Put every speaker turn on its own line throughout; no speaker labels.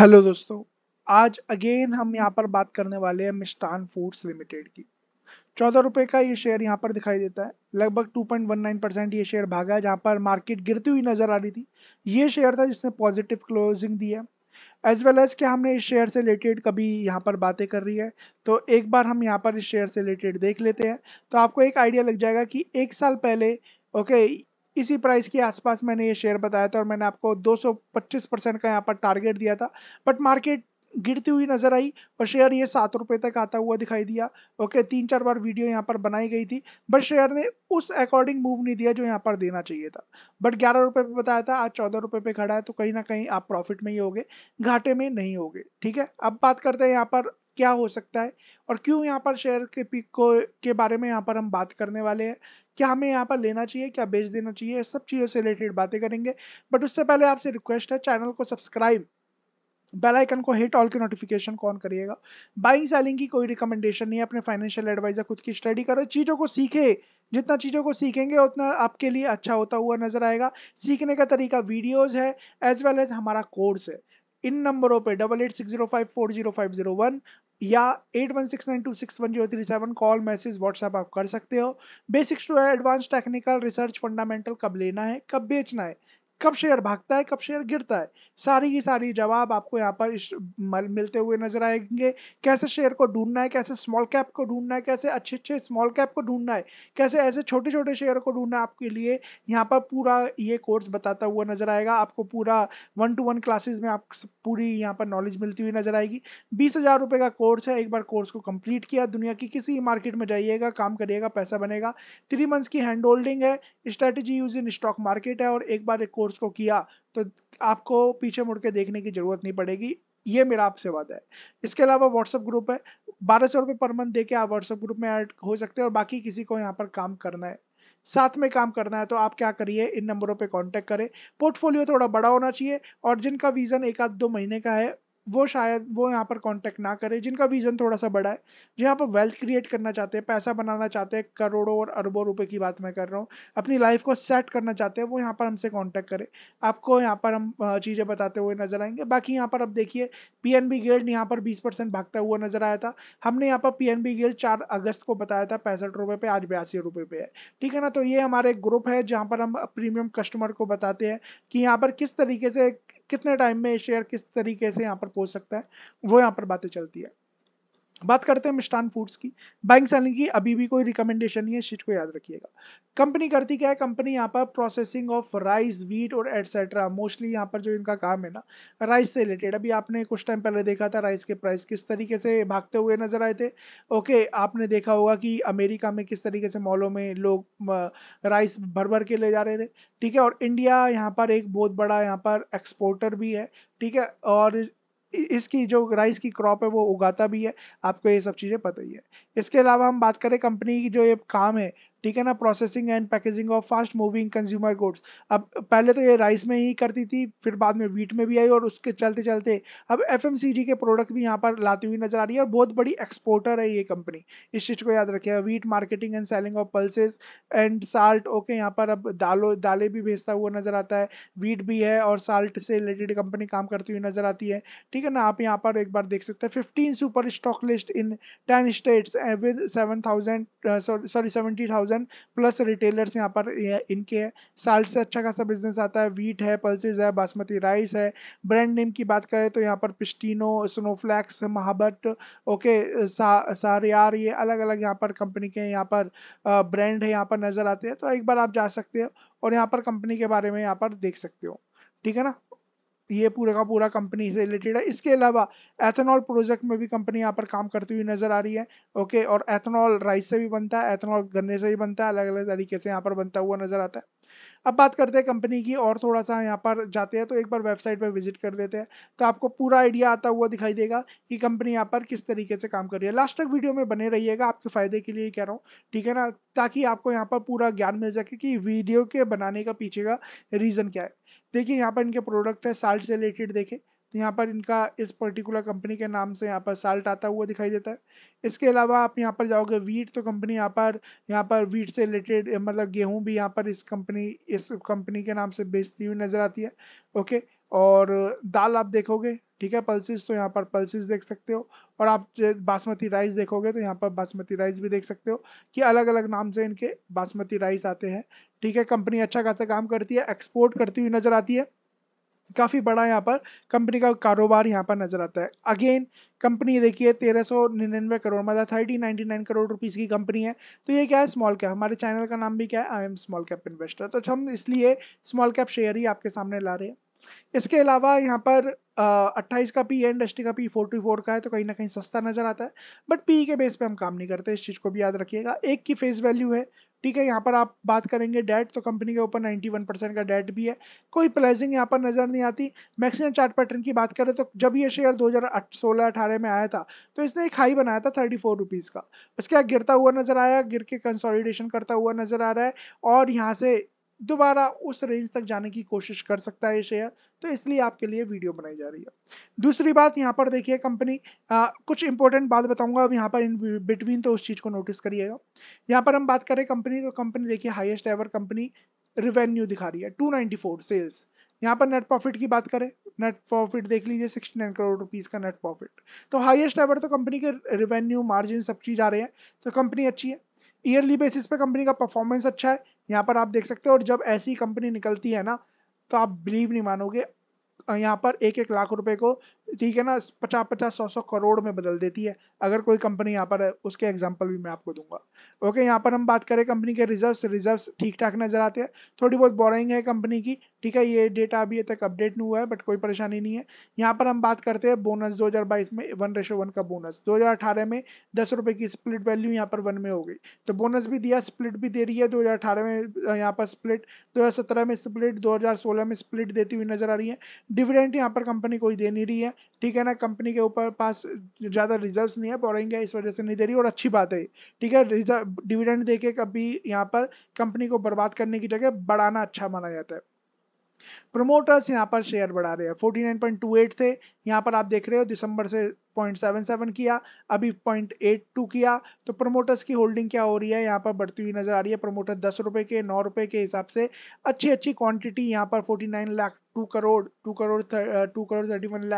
hello दोस्तों आज again हम यहाँ पर बात करने वाले हैं मिष्टान फूड्स लिमिटेड की चौदह रुपए का ये शेयर यहाँ पर दिखाई देता है लगभग 2.19 परसेंट ये शेयर भागा है जहाँ पर मार्केट गिरती हुई नजर आ रही थी ये शेयर था जिसने पॉजिटिव क्लोजिंग दी है एज वेल एज क्या हमने इस शेयर से रिलेटेड कभी यहाँ पर बातें कर रही है तो एक बार हम यहाँ पर इस शेयर से रिलेटेड देख लेते हैं तो आपको एक आइडिया लग जाएगा कि एक साल पहले ओके okay, इसी प्राइस के आसपास मैंने ये शेयर बताया था और मैंने आपको 225 परसेंट का यहाँ पर टारगेट दिया था बट मार्केट गिरती हुई नजर आई और शेयर ये सात रुपए तक आता हुआ दिखाई दिया ओके तीन चार बार वीडियो यहाँ पर बनाई गई थी बट शेयर ने उस अकॉर्डिंग मूव नहीं दिया जो यहाँ पर देना चाहिए था बट ग्यारह रुपए पे बताया था आज चौदह रुपए पे खड़ा है तो कहीं ना कहीं आप प्रॉफिट में ही होगे घाटे में नहीं होगे ठीक है अब बात करते हैं यहाँ पर क्या हो सकता है और क्यों यहाँ पर शेयर के पिक को के बारे में यहाँ पर हम बात करने वाले हैं क्या हमें यहाँ पर लेना चाहिए क्या बेच देना चाहिए सब चीज़ों से रिलेटेड बातें करेंगे बट उससे पहले आपसे रिक्वेस्ट है चैनल को सब्सक्राइब बेल आइकन को हिट ऑल के नोटिफिकेशन कौन करिएगा बाइंग सेलिंग की कोई रिकमेंडेशन नहीं है अपने फाइनेंशियल एडवाइजर खुद की स्टडी करो चीज़ों को सीखे जितना चीज़ों को सीखेंगे उतना आपके लिए अच्छा होता हुआ नजर आएगा सीखने का तरीका वीडियोज़ है एज वेल एज हमारा कोर्स है इन नंबरों पे double eight six zero five four zero five zero one या eight one six nine two six one zero three seven call message WhatsApp आप कर सकते हो basics to advance technical research fundamental कब लेना है कब बेचना है कब शेयर भागता है कब शेयर गिरता है सारी की सारी जवाब आपको यहाँ पर इस मिलते हुए नजर आएंगे कैसे शेयर को ढूंढना है कैसे स्मॉल कैप को ढूंढना है कैसे अच्छे अच्छे स्मॉल कैप को ढूंढना है कैसे ऐसे छोटे छोटे शेयर को ढूंढना है आपके लिए यहाँ पर पूरा ये कोर्स बताता हुआ नजर आएगा आपको पूरा वन टू वन क्लासेज में आप पूरी यहाँ पर नॉलेज मिलती हुई नजर आएगी बीस हजार रुपये का कोर्स है एक बार कोर्स को कंप्लीट किया दुनिया की किसी मार्केट में जाइएगा काम करिएगा पैसा बनेगा थ्री मंथ्स की हैंड होल्डिंग है strategy use in stock market है और एक बार एक कोर्स कोर्स को किया तो आपको पीछे मुड़ के देखने की जरूरत नहीं पड़ेगी ये मेरा आपसे वादा है इसके अलावा व्हाट्सएप ग्रुप है बारह सौ रुपये पर मंथ दे के आप व्हाट्सएप ग्रुप में ऐड हो सकते हैं और बाकी किसी को यहाँ पर काम करना है साथ में काम करना है तो आप क्या करिए इन नंबरों पे कांटेक्ट करें पोर्टफोलियो थोड़ा बड़ा होना चाहिए और जिनका विजन एक आध दो महीने का है वो शायद वो यहाँ पर कांटेक्ट ना करे जिनका विजन थोड़ा सा बड़ा है जो यहाँ पर वेल्थ क्रिएट करना चाहते हैं पैसा बनाना चाहते हैं करोड़ों और अरबों रुपए की बात मैं कर रहा हूँ अपनी लाइफ को सेट करना चाहते हैं वो यहाँ पर हमसे कांटेक्ट करें आपको यहाँ पर हम चीज़ें बताते हुए नजर आएंगे बाकी यहाँ पर अब देखिए पी एन बी गिल्ड यहाँ पर बीस परसेंट भागता हुआ नजर आया था हमने यहाँ पर पी एन बी गिल्ड चार अगस्त को बताया था पैंसठ रुपये पे आज बयासी रुपये पे है ठीक है ना तो ये हमारा एक ग्रुप है जहाँ पर हम प्रीमियम कस्टमर को बताते हैं कि यहाँ पर किस तरीके से कितने टाइम में शेयर किस तरीके से यहाँ पर पहुंच सकता है वो यहाँ पर बातें चलती है बात करते हैं मिष्टान फूड्स की बैंक सेलिंग की अभी भी कोई रिकमेंडेशन नहीं है शीट को याद रखिएगा कंपनी करती क्या है कंपनी यहाँ पर प्रोसेसिंग ऑफ राइस वीट और एटसेट्रा मोस्टली यहाँ पर जो इनका काम है ना राइस से रिलेटेड अभी आपने कुछ टाइम पहले देखा था राइस के प्राइस किस तरीके से भागते हुए नजर आए थे ओके आपने देखा होगा कि अमेरिका में किस तरीके से मॉलों में लोग राइस भर भर के ले जा रहे थे ठीक है और इंडिया यहाँ पर एक बहुत बड़ा यहाँ पर एक्सपोर्टर भी है ठीक है और इसकी जो राइस की क्रॉप है वो उगाता भी है आपको ये सब चीज़ें पता ही है इसके अलावा हम बात करें कंपनी की जो ये काम है ठीक है ना processing and packaging of fast moving consumer goods अब पहले तो ये राइस में ही करती थी फिर बाद में वीट में भी आई और उसके चलते चलते अब एफ के प्रोडक्ट भी यहाँ पर लाती हुई नजर आ रही है और बहुत बड़ी एक्सपोर्टर है ये कंपनी इस चीज़ को याद रखिए wheat marketing and selling of pulses and salt okay यहाँ पर अब दालो दालें भी भेजता हुआ नजर आता है वीट भी है और साल्ट से रिलेटेड कंपनी काम करती हुई नजर आती है ठीक है ना आप यहाँ पर एक बार देख सकते हैं fifteen super stockists in ten states with seven thousand sorry seventy thousand thousand plus retailers यहाँ पर इनके साल्ट से अच्छा खासा बिजनेस आता है वीट है पल्सेज है बासमती राइस है ब्रांड नेम की बात करें तो यहाँ पर पिस्टिनो स्नोफ्लैक्स महाबट ओके सारियार ये अलग अलग यहाँ पर कंपनी के यहाँ पर ब्रांड है यहाँ पर नज़र आते हैं तो एक बार आप जा सकते हो और यहाँ पर कंपनी के बारे में यहाँ पर देख सकते हो ठीक है ना ये पूरा का पूरा कंपनी से रिलेटेड है इसके अलावा एथेनॉल प्रोजेक्ट में भी कंपनी यहाँ पर काम करती हुई नजर आ रही है ओके और एथेनॉल राइस से भी बनता है एथेनॉल गन्ने से भी बनता है अलग अलग तरीके से यहाँ पर बनता हुआ नजर आता है अब बात करते हैं कंपनी की और थोड़ा सा यहाँ पर जाते हैं तो एक बार वेबसाइट पर विजिट कर देते हैं तो आपको पूरा आइडिया आता हुआ दिखाई देगा कि कंपनी यहाँ पर किस तरीके से काम कर रही है लास्ट तक वीडियो में बने रहिएगा आपके फायदे के लिए कह रहा हूँ ठीक है ना ताकि आपको यहाँ पर पूरा ज्ञान मिल सके कि वीडियो के बनाने का पीछे का रीज़न क्या है देखिए यहाँ पर इनके प्रोडक्ट है साल्ट से रिलेटेड देखें तो यहाँ पर इनका इस पर्टिकुलर कंपनी के नाम से यहाँ पर साल्ट आता हुआ दिखाई देता है इसके अलावा आप यहाँ पर जाओगे वीट तो कंपनी यहाँ पर यहाँ पर वीट से रिलेटेड मतलब गेहूँ भी यहाँ पर इस कंपनी इस कंपनी के नाम से बेचती हुई नज़र आती है ओके और दाल आप देखोगे ठीक है पल्सिस तो यहाँ पर पल्सिस देख सकते हो और आप बासमती राइस देखोगे तो यहाँ पर बासमती राइस भी देख सकते हो कि अलग अलग नाम से इनके बासमती राइस आते हैं ठीक है कंपनी अच्छा खासा काम करती है एक्सपोर्ट करती हुई नज़र आती है काफ़ी बड़ा यहाँ पर कंपनी का कारोबार यहाँ पर नजर आता है अगेन कंपनी देखिए तेरह सौ निन्यानवे करोड़ मतलब thirty ninety nine crore rupees की कंपनी है तो ये क्या है स्मॉल कैप हमारे चैनल का नाम भी क्या है I am small cap investor तो हम इसलिए स्मॉल कैप शेयर ही आपके सामने ला रहे हैं इसके अलावा यहाँ पर अट्ठाईस का पी एंड एस का पी फोर्टी फोर का है तो कहीं ना कहीं सस्ता नज़र आता है बट पी के बेस पे हम काम नहीं करते इस चीज़ को भी याद रखिएगा एक की फेस वैल्यू है ठीक है यहाँ पर आप बात करेंगे डेट तो कंपनी के ऊपर 91 परसेंट का डेट भी है कोई प्राइसिंग यहाँ पर नज़र नहीं आती मैक्सिमम चार्ट पैटर्न की बात करें तो जब ये शेयर 2016 18 में आया था तो इसने एक हाई बनाया था 34 फोर का उसके बाद गिरता हुआ नज़र आया गिर के कंसोलिडेशन करता हुआ नज़र आ रहा है और यहाँ से दोबारा उस रेंज तक जाने की कोशिश कर सकता है शेयर तो इसलिए आपके लिए वीडियो बनाई जा रही है दूसरी बात यहाँ पर देखिए कंपनी कुछ इंपॉर्टेंट बात बताऊंगा अब यहाँ पर इन बिटवीन तो उस चीज़ को नोटिस करिएगा यहाँ पर हम बात करें कंपनी तो कंपनी देखिए हाइएस्ट एवर कंपनी रिवेन्यू दिखा रही है टू सेल्स यहाँ पर नेट प्रॉफिट की बात करें नेट प्रॉफिट देख लीजिए 69 करोड़ रुपीस का नेट प्रॉफिट तो हाईएस्ट एवर तो कंपनी के रिवेन्यू मार्जिन सब चीज़ आ रहे हैं तो कंपनी अच्छी है ईयरली बेसिस पे कंपनी का परफॉर्मेंस अच्छा है यहाँ पर आप देख सकते हो और जब ऐसी कंपनी निकलती है ना तो आप बिलीव नहीं मानोगे यहाँ पर एक एक लाख रुपए को ठीक है ना पचास पचास सौ सौ करोड़ में बदल देती है अगर कोई कंपनी यहाँ पर है उसके एग्जाम्पल भी मैं आपको दूंगा ओके यहाँ पर हम बात करें कंपनी के रिजर्व्स रिजर्व्स ठीक ठाक नजर आते हैं थोड़ी बहुत बोरिंग है कंपनी की ठीक है ये डेटा अभी तक अपडेट नहीं हुआ है बट कोई परेशानी नहीं है यहाँ पर हम बात करते हैं बोनस 2022 में वन रेशो वन का बोनस 2018 में दस रुपये की स्प्लिट वैल्यू यहाँ पर वन में हो गई तो बोनस भी दिया स्प्लिट भी दे रही है 2018 में यहाँ पर स्प्लिट 2017 में स्प्लिट 2016 में स्प्लिट देती हुई नजर आ रही है डिविडेंट यहाँ पर कंपनी कोई दे नहीं रही है ठीक है ना कंपनी के ऊपर पास ज़्यादा रिजर्व नहीं है बोरिंग है इस वजह से नहीं दे रही और अच्छी बात है ठीक है डिविडेंट दे के कभी यहाँ पर कंपनी को बर्बाद करने की जगह बढ़ाना अच्छा माना जाता है प्रमोटर्स यहाँ पर शेयर बढ़ा रहे हैं 49.28 थे यहाँ पर आप देख रहे हो दिसंबर से 0.77 किया अभी 0.82 किया तो प्रमोटर्स की होल्डिंग क्या हो रही है यहाँ पर बढ़ती हुई नजर आ रही है प्रमोटर दस रुपए के नौ रुपए के हिसाब से अच्छी अच्छी क्वांटिटी यहाँ पर 49 lakh two crore two crore two crore thirty one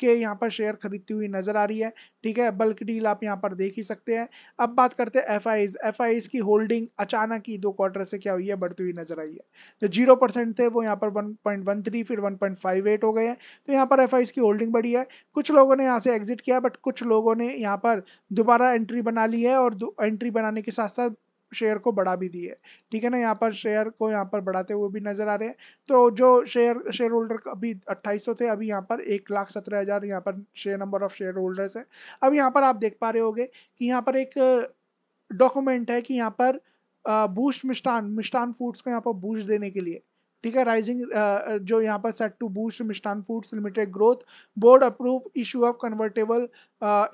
के यहाँ पर शेयर खरीदती हुई नजर आ रही है ठीक है बल्क डील आप यहाँ पर देख ही सकते हैं अब बात करते हैं एफ आईज एफ आई की होल्डिंग अचानक ही दो क्वार्टर से क्या हुई है बढ़ती हुई नजर आई है जो जीरो परसेंट थे वो यहाँ पर वन पॉइंट वन थ्री फिर वन पॉइंट फाइव एट हो गए हैं तो यहाँ पर एफ की होल्डिंग बढ़ी है कुछ लोगों ने यहाँ से एग्जिट किया बट कुछ लोगों ने यहाँ पर दोबारा एंट्री बना ली है और एंट्री बनाने के साथ साथ शेयर को बढ़ा भी दी है ठीक है ना यहाँ पर शेयर को यहाँ पर बढ़ाते हुए भी नजर आ रहे हैं तो जो शेयर शेयर होल्डर अभी अट्ठाईस थे अभी यहाँ पर एक लाख सत्रह हजार यहाँ पर share number of shareholders है अब यहाँ पर आप देख पा रहे होगे कि यहाँ पर एक डॉक्यूमेंट है कि यहाँ पर बूस्ट मिष्टान मिष्टान फूड्स को यहाँ पर बूस्ट देने के लिए ठीक है राइजिंग uh, uh, जो यहाँ पर set to boost Mishtann foods limited growth board approve issue of convertible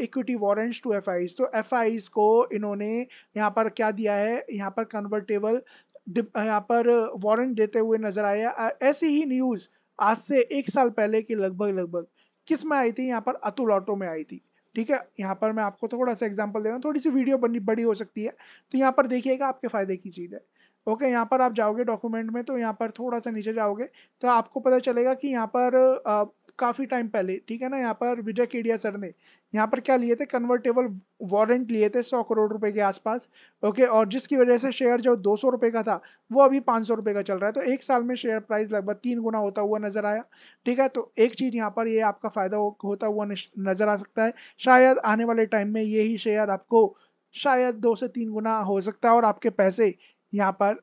equity warrants to F तो एफ को इन्होंने यहाँ पर क्या दिया है यहाँ पर कन्वर्टेबल uh, यहाँ पर वारंट देते हुए नजर आया ऐसी ही न्यूज़ आज से एक साल पहले की लगभग लगभग किस में आई थी यहाँ पर अतुल ऑटो में आई थी ठीक है यहाँ पर मैं आपको थोड़ा सा एग्जाम्पल दे रहा हूँ थोड़ी सी वीडियो बनी बड़ी हो सकती है तो यहाँ पर देखिएगा आपके फायदे की चीज़ है ओके यहाँ पर आप जाओगे डॉक्यूमेंट में तो यहाँ पर थोड़ा सा नीचे जाओगे तो आपको पता चलेगा कि यहाँ पर काफ़ी टाइम पहले ठीक है ना यहाँ पर विजय केडिया सर ने यहाँ पर क्या लिए थे कन्वर्टेबल वारंट लिए थे सौ करोड़ रुपए के आसपास ओके और जिसकी वजह से शेयर जो दो सौ रुपये का था वो अभी पाँच सौ रुपये का चल रहा है तो एक साल में शेयर प्राइस लगभग तीन गुना होता हुआ नजर आया ठीक है तो एक चीज़ यहाँ पर ये यह आपका फ़ायदा हो, होता हुआ नजर आ सकता है शायद आने वाले टाइम में ये शेयर आपको शायद दो से तीन गुना हो सकता है और आपके पैसे यहाँ पर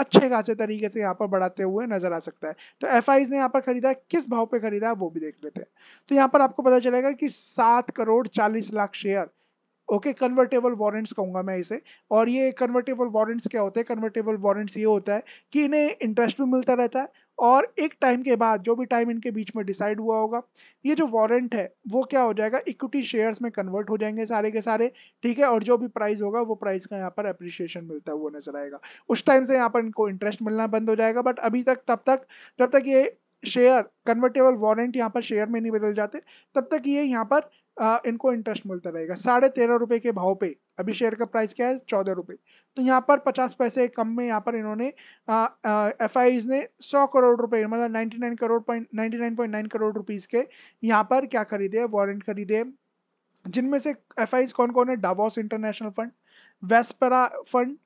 अच्छे खासे तरीके से यहाँ पर बढ़ाते हुए नजर आ सकता है तो एफ ने यहाँ पर खरीदा किस भाव पे खरीदा वो भी देख लेते हैं तो यहाँ पर आपको पता चलेगा कि सात करोड़ चालीस lakh share okay convertible warrants कहूँगा मैं इसे और ये कन्वर्टेबल वारंट्स क्या होते हैं कन्वर्टेबल वारंट्स ये होता है कि इन्हें इंटरेस्ट भी मिलता रहता है और एक टाइम के बाद जो भी टाइम इनके बीच में डिसाइड हुआ होगा ये जो वारंट है वो क्या हो जाएगा इक्विटी शेयर्स में कन्वर्ट हो जाएंगे सारे के सारे ठीक है और जो भी प्राइस होगा वो प्राइस का यहाँ पर अप्रिशिएशन मिलता हुआ नजर आएगा उस टाइम से यहाँ पर इनको इंटरेस्ट मिलना बंद हो जाएगा बट अभी तक तब तक जब तक ये शेयर कन्वर्टेबल वारंट यहाँ पर शेयर में नहीं बदल जाते तब तक ये यहाँ पर आ, इनको इंटरेस्ट मिलता रहेगा साढ़े तेरह रुपए के भाव पे अभी शेयर का प्राइस क्या है चौदह रुपए तो यहाँ पर पचास पैसे कम में यहाँ पर इन्होंने एफ ने सौ करोड़ रुपए मतलब ninety crore point nine crore rupees के यहाँ पर क्या खरीदे वारंट खरीदे जिनमें से एफ कौन कौन है Davos international fund Vespera fund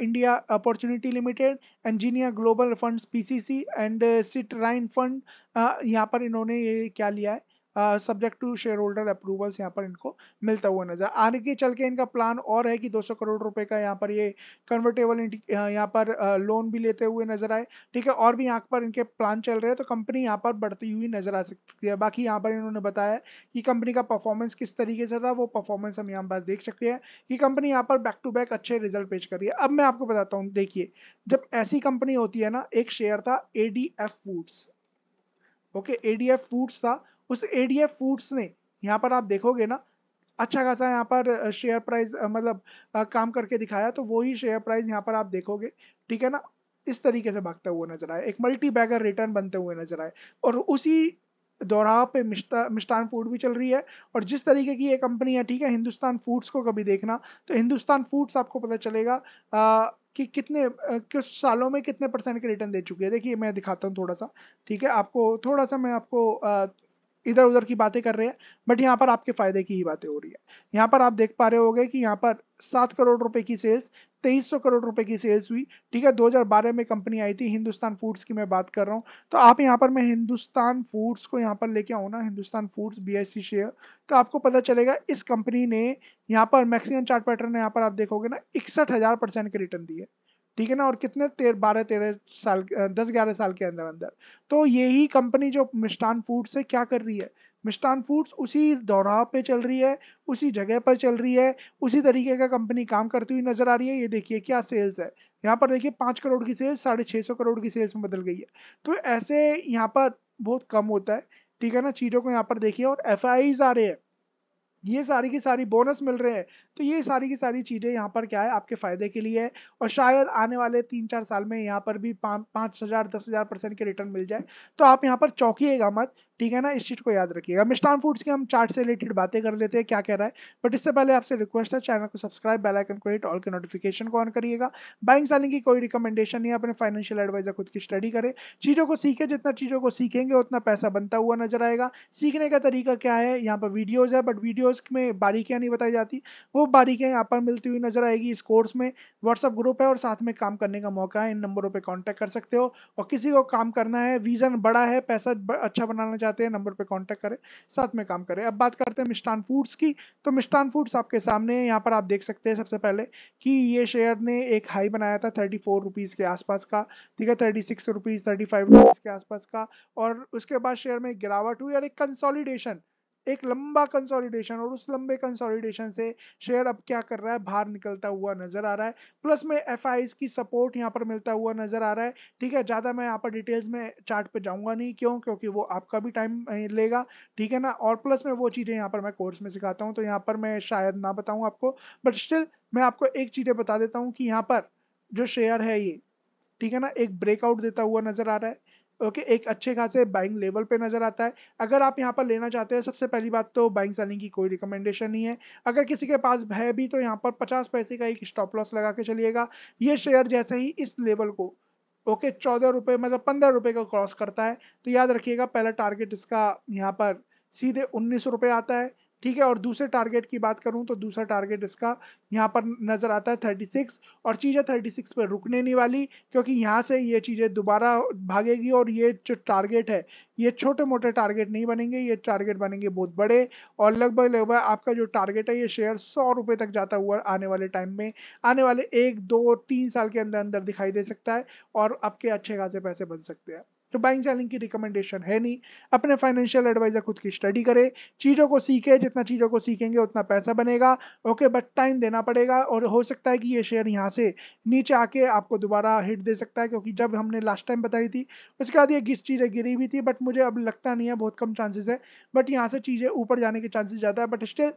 India opportunity limited Limited, global Global PCC and Sit Rhine fund यहाँ पर इन्होंने ये क्या लिया है subject to shareholder approvals यहाँ पर इनको मिलता हुआ नजर आने के चल के इनका प्लान और है कि 200 करोड़ रुपए का यहाँ पर ये कन्वर्टेबल यहाँ पर लोन भी लेते हुए नजर आए ठीक है और भी यहाँ पर इनके प्लान चल रहे हैं तो कंपनी यहाँ पर बढ़ती हुई नजर आ सकती है बाकी यहाँ पर इन्होंने बताया कि कंपनी का परफॉर्मेंस किस तरीके से था वो परफॉर्मेंस हम यहाँ पर देख सकते हैं कि कंपनी यहाँ पर बैक टू बैक अच्छे रिजल्ट पेश कर रही है अब मैं आपको बताता हूँ देखिए जब ऐसी कंपनी होती है ना एक शेयर था A foods okay A foods था उस एडीएफ फूड्स ने यहाँ पर आप देखोगे ना अच्छा खासा यहाँ पर शेयर प्राइस मतलब काम करके दिखाया तो वही शेयर प्राइस यहाँ पर आप देखोगे ठीक है ना इस तरीके से भागता हुआ नजर आया एक मल्टी बैगर रिटर्न बनते हुए नजर आए और उसी दोहराव पे मिष्टा मिष्टान फूड भी चल रही है और जिस तरीके की ये कंपनी है ठीक है हिंदुस्तान फूड्स को कभी देखना तो हिंदुस्तान फूड्स आपको पता चलेगा आ, कि कितने किस सालों में कितने परसेंट के रिटर्न दे चुकी है देखिए मैं दिखाता हूँ थोड़ा सा ठीक है आपको थोड़ा सा मैं आपको आ, इधर उधर की बातें कर रहे हैं बट यहाँ पर आपके फायदे की ही बातें हो रही है यहाँ पर आप देख पा रहे गए कि यहाँ पर सात करोड़ रुपए की सेल्स तेईस सौ करोड़ रुपए की सेल्स हुई ठीक है 2012 में कंपनी आई थी हिंदुस्तान फूड्स की मैं बात कर रहा हूँ तो आप यहाँ पर मैं हिंदुस्तान फूड्स को यहाँ पर लेके आऊँ ना हिंदुस्तान फूड्स बी शेयर तो आपको पता चलेगा इस कंपनी ने यहाँ पर मैक्सिमम चार्ट पैटर्न यहाँ पर आप देखोगे ना इकसठ हजार परसेंट के रिटर्न दिए ठीक है ना और कितने तेर, बारह तेरह साल दस ग्यारह साल के अंदर अंदर तो यही कंपनी जो मिष्टान फूड से क्या कर रही है मिष्टान फूड्स उसी दौराव पे चल रही है उसी जगह पर चल रही है उसी तरीके का कंपनी काम करती हुई नजर आ रही है ये देखिए क्या सेल्स है यहाँ पर देखिए पाँच करोड़ की सेल्स साढ़े छः सौ करोड़ की सेल्स में बदल गई है तो ऐसे यहाँ पर बहुत कम होता है ठीक है ना चीज़ों को यहाँ पर देखिए और एफ आ रहे हैं ये सारी की सारी बोनस मिल रहे हैं तो ये सारी की सारी चीज़ें यहाँ पर क्या है आपके फ़ायदे के लिए है और शायद आने वाले तीन चार साल में यहाँ पर भी पाँच हज़ार दस हज़ार परसेंट के रिटर्न मिल जाए तो आप यहाँ पर चौकीएगा मत ठीक है ना इस चीज़ को याद रखिएगा मिष्टान फूड्स की हम चार्ट से रिलेटेड बातें कर लेते हैं क्या कह रहा है बट इससे पहले आपसे रिक्वेस्ट है चैनल को सब्सक्राइब बेल आइकन को हिट ऑल के नोटिफिकेशन को ऑन करिएगा बाइंग सेलिंग की कोई रिकमेंडेशन नहीं अपने फाइनेंशियल एडवाइजर खुद की स्टडी करें चीज़ों को सीखे जितना चीज़ों को सीखेंगे उतना पैसा बनता हुआ नजर आएगा सीखने का तरीका क्या है यहाँ पर वीडियोज़ है बट वीडियोज़ में बारीकियाँ नहीं बताई जाती वो बारीकियां यहाँ पर मिलती हुई नजर आएगी इस कोर्स में व्हाट्सअप ग्रुप है और साथ में काम करने का मौका है इन नंबरों पर कॉन्टैक्ट कर सकते हो और किसी को काम करना है विज़न बड़ा है पैसा अच्छा बनाना चाहते हैं नंबर पे कांटेक्ट करें साथ में काम करें अब बात करते हैं मिष्टान फूड्स की तो मिष्टान फूड्स आपके सामने यहाँ पर आप देख सकते हैं सबसे पहले कि ये शेयर ने एक हाई बनाया था थर्टी फोर रुपीज़ के आसपास का ठीक है thirty six rupees thirty five rupees के आसपास का और उसके बाद शेयर में गिरावट हुई और एक कंसॉलिडेशन एक लंबा कंसोलिडेशन और उस लंबे कंसोलिडेशन से शेयर अब क्या कर रहा है बाहर निकलता हुआ नजर आ रहा है प्लस में एफ की सपोर्ट यहाँ पर मिलता हुआ नजर आ रहा है ठीक है ज़्यादा मैं यहाँ पर डिटेल्स में चार्ट पे जाऊँगा नहीं क्यों क्योंकि वो आपका भी टाइम लेगा ठीक है ना और प्लस में वो चीज़ें यहाँ पर मैं कोर्स में सिखाता हूँ तो यहाँ पर मैं शायद ना बताऊँ आपको बट स्टिल मैं आपको एक चीज़ें बता देता हूँ कि यहाँ पर जो शेयर है ये ठीक है ना एक ब्रेकआउट देता हुआ नजर आ रहा है ओके एक अच्छे खासे बाइंग लेवल पे नजर आता है अगर आप यहाँ पर लेना चाहते हैं सबसे पहली बात तो बाइंग सेलिंग की कोई रिकमेंडेशन नहीं है अगर किसी के पास भय भी तो यहाँ पर पचास पैसे का एक स्टॉप लॉस लगा के चलिएगा ये शेयर जैसे ही इस लेवल को ओके चौदह रुपये मतलब पंद्रह रुपये का क्रॉस करता है तो याद रखिएगा पहला टारगेट इसका यहाँ पर सीधे उन्नीस रुपये आता है ठीक है और दूसरे टारगेट की बात करूं तो दूसरा टारगेट इसका यहाँ पर नजर आता है 36 और चीजें 36 पर रुकने नहीं वाली क्योंकि यहाँ से ये चीजें दोबारा भागेगी और ये जो टारगेट है ये छोटे मोटे टारगेट नहीं बनेंगे ये टारगेट बनेंगे बहुत बड़े और लगभग लगभग आपका जो टारगेट है ये शेयर सौ रुपये तक जाता हुआ आने वाले टाइम में आने वाले एक दो तीन साल के अंदर अंदर दिखाई दे सकता है और आपके अच्छे खासे पैसे बन सकते हैं तो बाइंग सेलिंग की रिकमेंडेशन है नहीं अपने फाइनेंशियल एडवाइजर खुद की स्टडी करे चीज़ों को सीखे जितना चीज़ों को सीखेंगे उतना पैसा बनेगा ओके बट टाइम देना पड़ेगा और हो सकता है कि ये शेयर यहाँ से नीचे आके आपको दोबारा हिट दे सकता है क्योंकि जब हमने लास्ट टाइम बताई थी उसके बाद ये गिर चीज़ें गिरी हुई थी बट मुझे अब लगता नहीं है बहुत कम चांसेस है बट यहाँ से चीज़ें ऊपर जाने के चांसेस ज़्यादा है बट स्टिल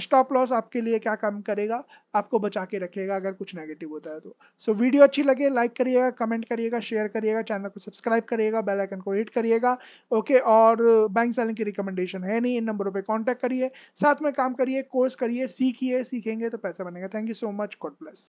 स्टॉप लॉस आपके लिए क्या काम करेगा आपको बचा के रखेगा अगर कुछ नेगेटिव होता है तो सो so, वीडियो अच्छी लगे लाइक करिएगा कमेंट करिएगा शेयर करिएगा चैनल को सब्सक्राइब करिएगा बेल आइकन को हिट करिएगा ओके okay, और बैंक सेलिंग की रिकमेंडेशन है नहीं इन नंबरों पे कांटेक्ट करिए साथ में काम करिए कोर्स करिए सीखिए सीखेंगे तो पैसा बनेगा thank you so much God bless